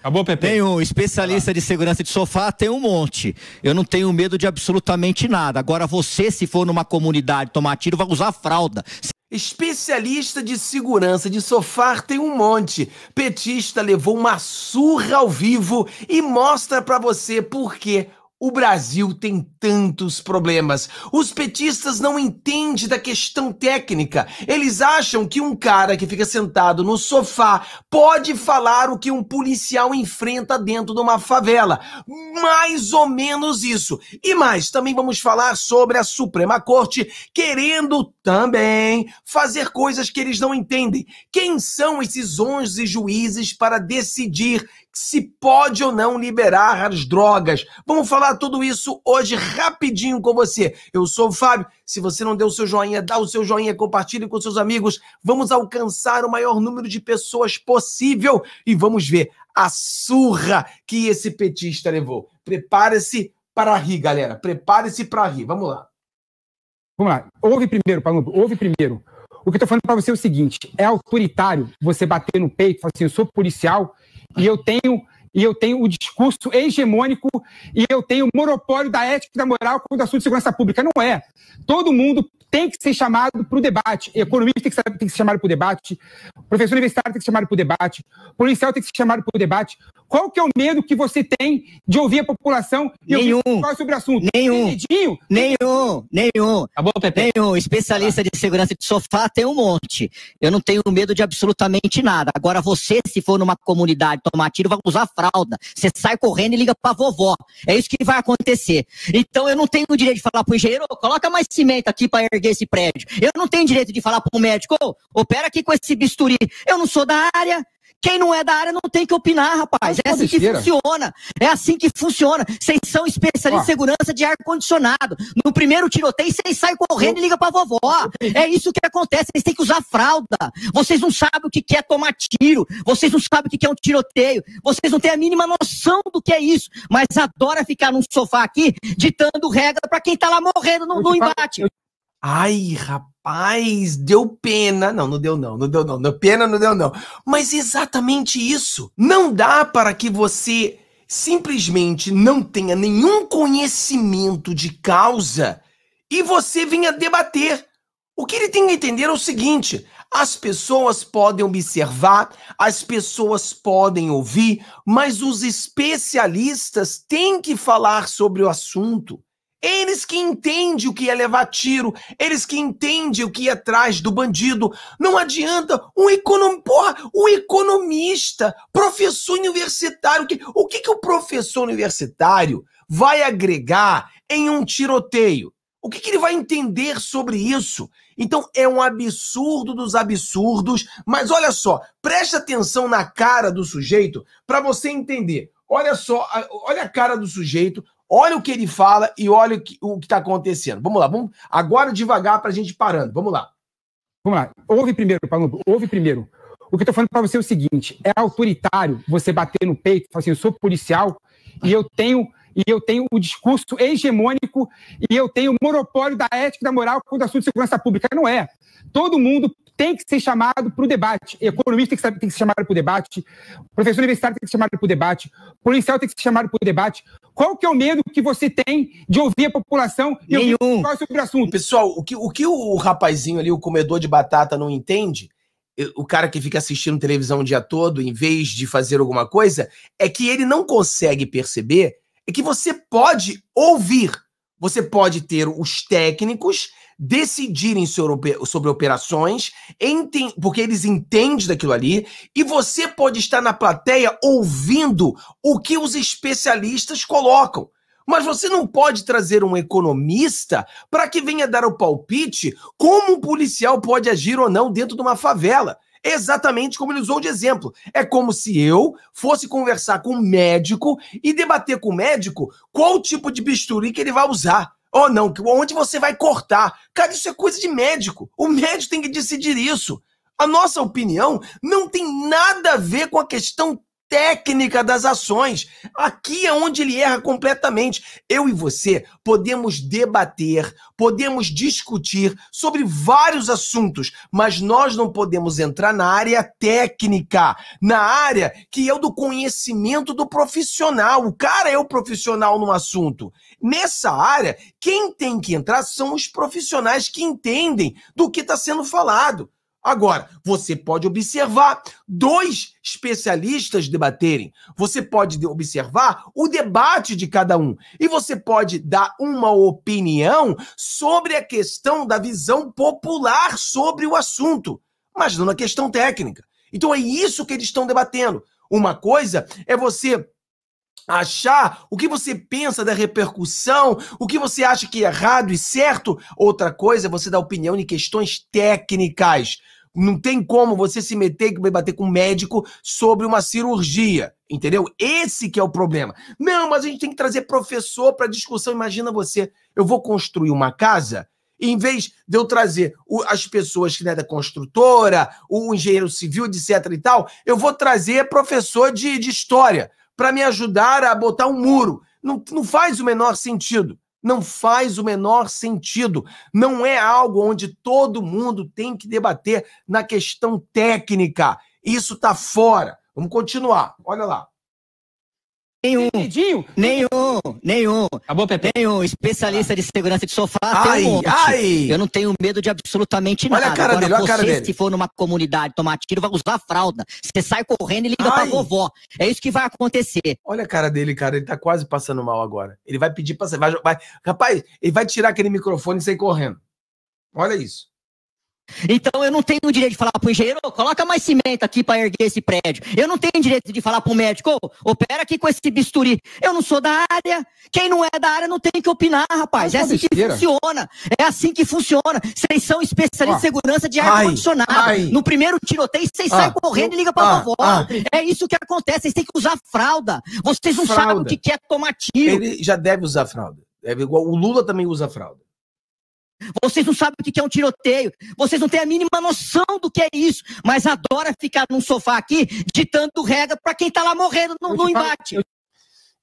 Acabou, Pepe. Tem um especialista de segurança de sofá, tem um monte. Eu não tenho medo de absolutamente nada. Agora, você, se for numa comunidade tomar tiro, vai usar fralda. Especialista de segurança de sofá tem um monte. Petista levou uma surra ao vivo e mostra para você por que o Brasil tem tantos problemas. Os petistas não entendem da questão técnica. Eles acham que um cara que fica sentado no sofá pode falar o que um policial enfrenta dentro de uma favela. Mais ou menos isso. E mais, também vamos falar sobre a Suprema Corte querendo também fazer coisas que eles não entendem. Quem são esses 11 juízes para decidir se pode ou não liberar as drogas. Vamos falar tudo isso hoje rapidinho com você. Eu sou o Fábio. Se você não deu o seu joinha, dá o seu joinha, compartilhe com seus amigos. Vamos alcançar o maior número de pessoas possível e vamos ver a surra que esse petista levou. Prepare-se para rir, galera. Prepare-se para rir. Vamos lá. Vamos lá. Ouve primeiro, Palumbo. Ouve primeiro. O que eu tô falando para você é o seguinte: é autoritário você bater no peito e falar assim, eu sou policial e eu tenho e eu tenho o discurso hegemônico e eu tenho o monopólio da ética e da moral quando o assunto de é segurança pública. Não é. Todo mundo tem que ser chamado para o debate. Economista tem que, ser, tem que ser chamado para o debate. Professor universitário tem que ser chamado para o debate. Policial tem que ser chamado para o debate. Qual que é o medo que você tem de ouvir a população e nenhum, ouvir sobre o assunto? Nenhum. nenhum, nenhum. Tá bom, Pepe? Nenhum. Especialista de segurança de sofá tem um monte. Eu não tenho medo de absolutamente nada. Agora, você, se for numa comunidade tomar tiro, vai usar frase fralda. Você sai correndo e liga pra vovó. É isso que vai acontecer. Então eu não tenho o direito de falar pro engenheiro, oh, coloca mais cimento aqui para erguer esse prédio. Eu não tenho direito de falar pro médico, oh, opera aqui com esse bisturi. Eu não sou da área, quem não é da área não tem que opinar, rapaz. É assim que funciona. É assim que funciona. Vocês são especialistas em segurança de ar-condicionado. No primeiro tiroteio, vocês saem correndo e ligam pra vovó. É isso que acontece. Vocês têm que usar fralda. Vocês não sabem o que é tomar tiro. Vocês não sabem o que é um tiroteio. Vocês não têm a mínima noção do que é isso. Mas adora ficar num sofá aqui ditando regra para quem tá lá morrendo no, no embate. Ai, rapaz, deu pena. Não, não deu não, não deu não. Deu pena, não deu não. Mas exatamente isso. Não dá para que você simplesmente não tenha nenhum conhecimento de causa e você venha debater. O que ele tem que entender é o seguinte: as pessoas podem observar, as pessoas podem ouvir, mas os especialistas têm que falar sobre o assunto. Eles que entendem o que é levar tiro, eles que entendem o que é atrás do bandido. Não adianta um, econom... Porra, um economista, professor universitário. Que... O que, que o professor universitário vai agregar em um tiroteio? O que, que, ele vai entender sobre isso? Então é um absurdo dos absurdos, mas olha só, preste atenção na cara do sujeito para você entender. Olha só, olha a cara do sujeito, Olha o que ele fala e olha o que está acontecendo. Vamos lá, vamos agora devagar para a gente parando. Vamos lá. Vamos lá. Ouve primeiro, Palumbo. Ouve primeiro. O que eu estou falando para você é o seguinte: é autoritário você bater no peito, falar assim, eu sou policial e eu tenho e eu tenho o discurso hegemônico e eu tenho o monopólio da ética e da moral quando assunto de é segurança pública. Não é. Todo mundo tem que ser chamado para o debate. Economista tem que, ser chamado para o debate, professor universitário tem que ser chamado para o debate, policial tem que ser chamado para o debate. Qual que é o medo que você tem de ouvir a população e Nenhum. ouvir falar sobre o assunto? Pessoal, o que, o que o rapazinho ali, o comedor de batata, não entende, o cara que fica assistindo televisão o dia todo, em vez de fazer alguma coisa, é que ele não consegue perceber é que você pode ouvir você pode ter os técnicos decidirem sobre operações, porque eles entendem daquilo ali, e você pode estar na plateia ouvindo o que os especialistas colocam. Mas você não pode trazer um economista para que venha dar o palpite como um policial pode agir ou não dentro de uma favela exatamente como ele usou de exemplo. É como se eu fosse conversar com um médico e debater com o médico qual tipo de bisturi que ele vai usar. Ou não, onde você vai cortar. Cara, isso é coisa de médico. O médico tem que decidir isso. A nossa opinião não tem nada a ver com a questão técnica das ações. Aqui é onde ele erra completamente. Eu e você podemos debater, podemos discutir sobre vários assuntos, mas nós não podemos entrar na área técnica, na área que é o do conhecimento do profissional. O cara é o profissional no assunto. Nessa área, quem tem que entrar são os profissionais que entendem do que está sendo falado. Agora, você pode observar dois especialistas debaterem, você pode observar o debate de cada um e você pode dar uma opinião sobre a questão da visão popular sobre o assunto, mas não na questão técnica. Então é isso que eles estão debatendo. Uma coisa é você achar o que você pensa da repercussão, o que você acha que é errado e certo. Outra coisa é você dar opinião em questões técnicas. Não tem como você se meter e bater com um médico sobre uma cirurgia, entendeu? Esse que é o problema. Não, mas a gente tem que trazer professor para discussão. Imagina você, eu vou construir uma casa, em vez de eu trazer o, as pessoas que né, da construtora, o engenheiro civil, etc e tal, eu vou trazer professor de, de história para me ajudar a botar um muro. Não, não faz o menor sentido. Não faz o menor sentido. Não é algo onde todo mundo tem que debater na questão técnica. Isso está fora. Vamos continuar. Olha lá. Nenhum. Pedidinho? Nenhum, nenhum. Acabou, Pepe? Nenhum. Especialista tá. de segurança de sofá ai, tem um monte. Ai. Eu não tenho medo de absolutamente nada. Olha a cara Agora, dele, olha a cara dele. se for numa comunidade tomar tiro, vai usar fralda. Você sai correndo e liga ai. pra vovó. É isso que vai acontecer. Olha a cara dele, cara. Ele tá quase passando mal agora. Ele vai pedir pra... Vai, vai, rapaz, ele vai tirar aquele microfone e sair correndo. Olha isso. Então eu não tenho o direito de falar para o engenheiro, coloca mais cimento aqui para erguer esse prédio. Eu não tenho direito de falar para o médico, oh, opera aqui com esse bisturi. Eu não sou da área. Quem não é da área não tem que opinar, rapaz. É, é assim que funciona. É assim que funciona. Vocês são especialistas ah. em segurança de ar-condicionado. No primeiro tiroteio, vocês ah. saem correndo e ligam para a ah. vovó. Ah. É isso que acontece. Vocês têm que usar fralda. Vocês não fralda. sabem o que é tomar tiro. Ele já deve usar fralda. É igual, o Lula também usa fralda. Vocês não sabem o que é um tiroteio. Vocês não têm a mínima noção do que é isso. Mas adora ficar num sofá aqui ditando regra para quem está lá morrendo no, no embate.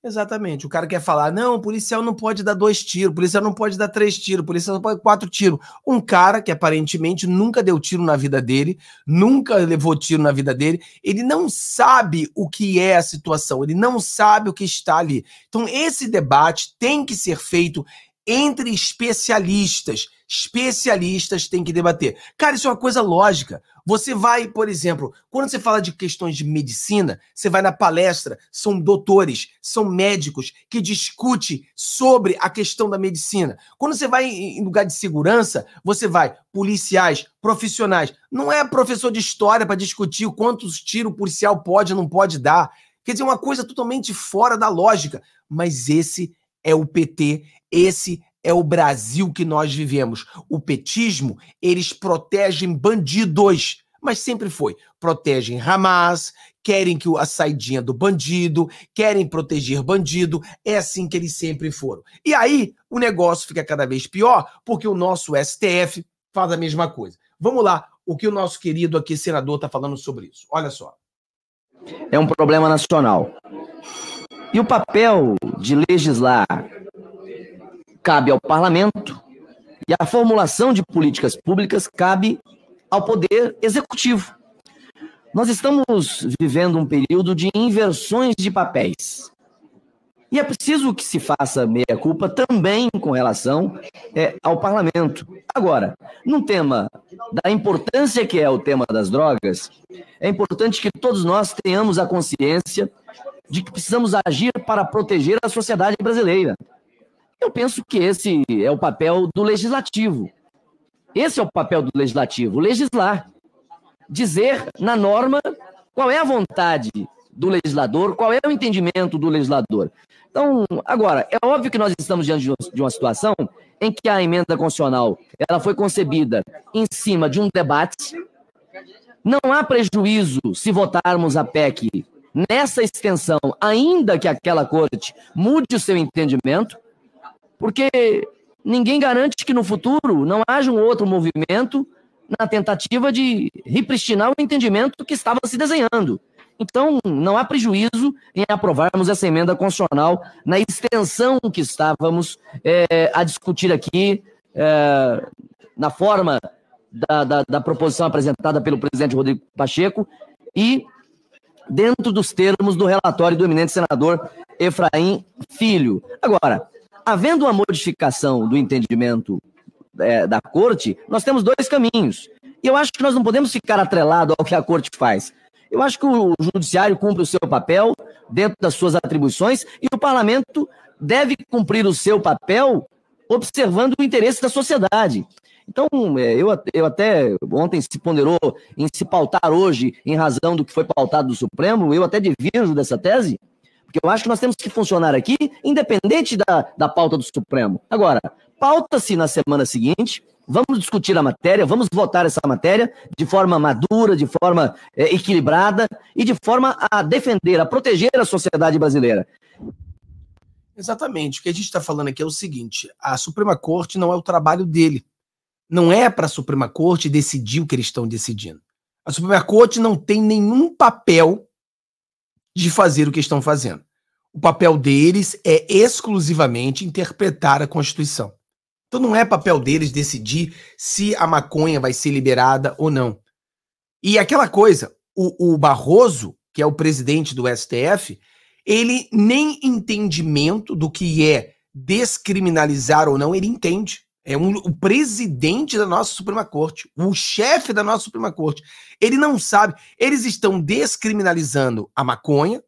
Exatamente. O cara quer falar: não, o policial não pode dar dois tiros, o policial não pode dar três tiros, o policial não pode dar quatro tiros. Um cara que aparentemente nunca deu tiro na vida dele, nunca levou tiro na vida dele, ele não sabe o que é a situação, ele não sabe o que está ali. Então, esse debate tem que ser feito entre especialistas. Especialistas têm que debater. Cara, isso é uma coisa lógica. Você vai, por exemplo, quando você fala de questões de medicina, você vai na palestra, são doutores, são médicos que discutem sobre a questão da medicina. Quando você vai em lugar de segurança, você vai policiais, profissionais. Não é professor de história para discutir quantos tiros o policial pode ou não pode dar. Quer dizer, uma coisa totalmente fora da lógica. Mas esse é o PT, esse é o Brasil que nós vivemos. O petismo, eles protegem bandidos, mas sempre foi. Protegem Hamas, querem que a saidinha do bandido, querem proteger bandido, é assim que eles sempre foram. E aí o negócio fica cada vez pior, porque o nosso STF faz a mesma coisa. Vamos lá, o que o nosso querido aqui senador está falando sobre isso. Olha só. É um problema nacional. E o papel de legislar cabe ao parlamento e a formulação de políticas públicas cabe ao poder executivo. Nós estamos vivendo um período de inversões de papéis. E é preciso que se faça meia-culpa também com relação é, ao parlamento. Agora, num tema da importância que é o tema das drogas, é importante que todos nós tenhamos a consciência de que precisamos agir para proteger a sociedade brasileira. Eu penso que esse é o papel do legislativo. Esse é o papel do legislativo, legislar. Dizer na norma qual é a vontade do legislador, qual é o entendimento do legislador. Então, agora, é óbvio que nós estamos diante de uma situação em que a emenda constitucional ela foi concebida em cima de um debate. Não há prejuízo se votarmos a PEC nessa extensão, ainda que aquela corte mude o seu entendimento, porque ninguém garante que no futuro não haja um outro movimento na tentativa de repristinar o entendimento que estava se desenhando. Então, não há prejuízo em aprovarmos essa emenda constitucional na extensão que estávamos é, a discutir aqui, é, na forma da, da, da proposição apresentada pelo presidente Rodrigo Pacheco, e dentro dos termos do relatório do eminente senador Efraim Filho. Agora, havendo uma modificação do entendimento é, da corte, nós temos dois caminhos. E eu acho que nós não podemos ficar atrelado ao que a corte faz. Eu acho que o judiciário cumpre o seu papel dentro das suas atribuições e o parlamento deve cumprir o seu papel observando o interesse da sociedade. Então, é, eu, eu até ontem se ponderou em se pautar hoje em razão do que foi pautado do Supremo, eu até divirjo dessa tese, porque eu acho que nós temos que funcionar aqui, independente da, da pauta do Supremo. Agora, pauta-se na semana seguinte, vamos discutir a matéria, vamos votar essa matéria de forma madura, de forma é, equilibrada e de forma a defender, a proteger a sociedade brasileira. Exatamente. O que a gente está falando aqui é o seguinte: a Suprema Corte não é o trabalho dele. Não é para a Suprema Corte decidir o que eles estão decidindo. A Suprema Corte não tem nenhum papel de fazer o que estão fazendo. O papel deles é exclusivamente interpretar a Constituição. Então não é papel deles decidir se a maconha vai ser liberada ou não. E aquela coisa, o, o Barroso, que é o presidente do STF, ele nem entendimento do que é descriminalizar ou não, ele entende. É um, o presidente da nossa Suprema Corte, o chefe da nossa Suprema Corte. Ele não sabe. Eles estão descriminalizando a maconha,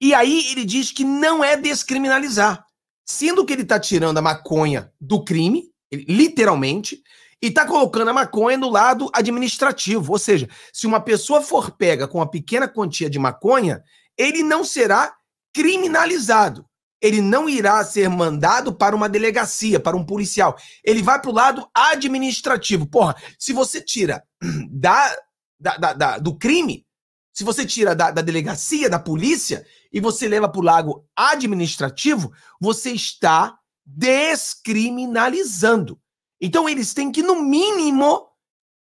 e aí ele diz que não é descriminalizar. Sendo que ele está tirando a maconha do crime, literalmente, e está colocando a maconha no lado administrativo. Ou seja, se uma pessoa for pega com uma pequena quantia de maconha, ele não será criminalizado ele não irá ser mandado para uma delegacia, para um policial. Ele vai para o lado administrativo. Porra, se você tira da, da, da, da do crime, se você tira da, da, delegacia, da polícia, e você leva para o lago administrativo, você está descriminalizando. Então eles têm que, no mínimo,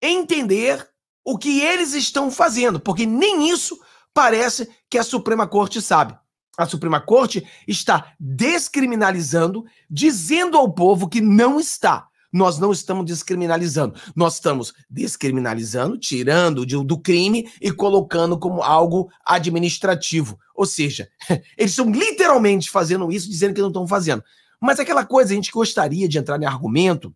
entender o que eles estão fazendo, porque nem isso parece que a Suprema Corte sabe a Suprema Corte está descriminalizando, dizendo ao povo que não está. Nós não estamos descriminalizando. Nós estamos descriminalizando, tirando de, do crime e colocando como algo administrativo. Ou seja, eles estão literalmente fazendo isso, dizendo que não estão fazendo. Mas aquela coisa, a gente gostaria de entrar em argumento,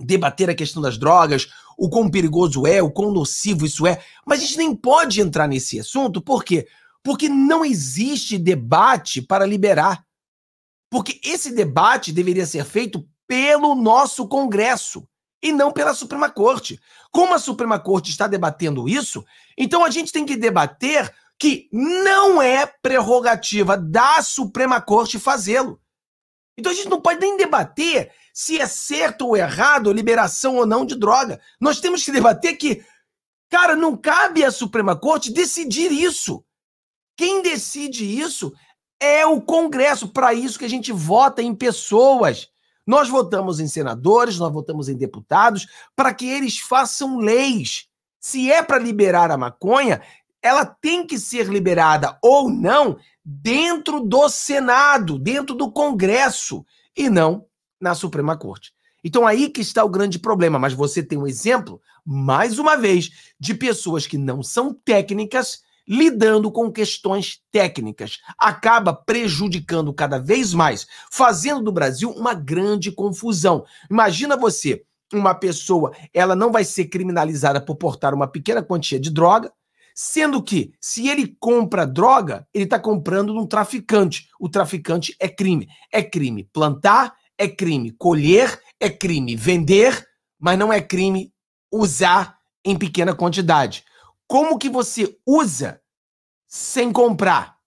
debater a questão das drogas, o quão perigoso é, o quão nocivo isso é, mas a gente nem pode entrar nesse assunto, por quê? Porque porque não existe debate para liberar. Porque esse debate deveria ser feito pelo nosso Congresso e não pela Suprema Corte. Como a Suprema Corte está debatendo isso, então a gente tem que debater que não é prerrogativa da Suprema Corte fazê-lo. Então a gente não pode nem debater se é certo ou errado liberação ou não de droga. Nós temos que debater que, cara, não cabe à Suprema Corte decidir isso. Quem decide isso é o Congresso. Para isso que a gente vota em pessoas. Nós votamos em senadores, nós votamos em deputados, para que eles façam leis. Se é para liberar a maconha, ela tem que ser liberada ou não dentro do Senado, dentro do Congresso, e não na Suprema Corte. Então aí que está o grande problema, mas você tem um exemplo, mais uma vez, de pessoas que não são técnicas lidando com questões técnicas, acaba prejudicando cada vez mais, fazendo do Brasil uma grande confusão. Imagina você, uma pessoa, ela não vai ser criminalizada por portar uma pequena quantia de droga, sendo que se ele compra droga, ele está comprando um traficante. O traficante é crime. É crime plantar, é crime colher, é crime vender, mas não é crime usar em pequena quantidade. Como que você usa sem comprar?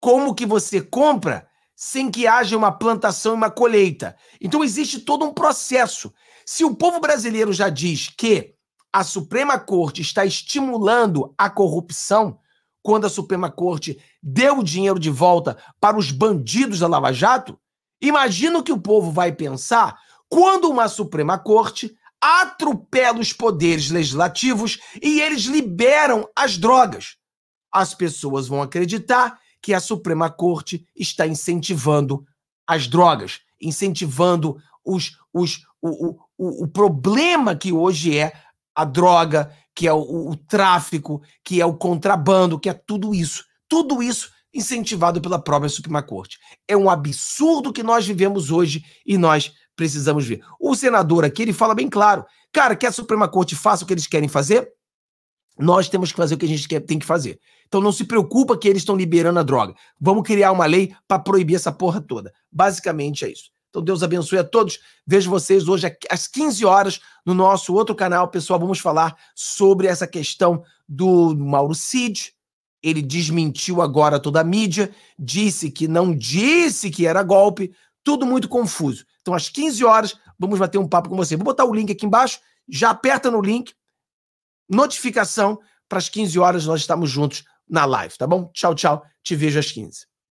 Como que você compra sem que haja uma plantação e uma colheita? Então existe todo um processo. Se o povo brasileiro já diz que a Suprema Corte está estimulando a corrupção, quando a Suprema Corte deu o dinheiro de volta para os bandidos da Lava Jato, imagina o que o povo vai pensar quando uma Suprema Corte atropela os poderes legislativos e eles liberam as drogas. As pessoas vão acreditar que a Suprema Corte está incentivando as drogas, incentivando os, os, o, o, o, problema que hoje é a droga, que é o, o tráfico, que é o contrabando, que é tudo isso. Tudo isso incentivado pela própria Suprema Corte. É um absurdo que nós vivemos hoje e nós precisamos ver. O senador aqui, ele fala bem claro. Cara, que a Suprema Corte faça o que eles querem fazer, nós temos que fazer o que a gente quer, tem que fazer. Então não se preocupa que eles estão liberando a droga. Vamos criar uma lei para proibir essa porra toda. Basicamente é isso. Então Deus abençoe a todos. Vejo vocês hoje às 15 horas no nosso outro canal. Pessoal, vamos falar sobre essa questão do Mauro Cid. Ele desmentiu agora toda a mídia, disse que não disse que era golpe, tudo muito confuso. Então, às 15 horas, vamos bater um papo com você. Vou botar o link aqui embaixo, já aperta no link, notificação, para as 15 horas nós estamos juntos na live, tá bom? Tchau, tchau. Te vejo às 15.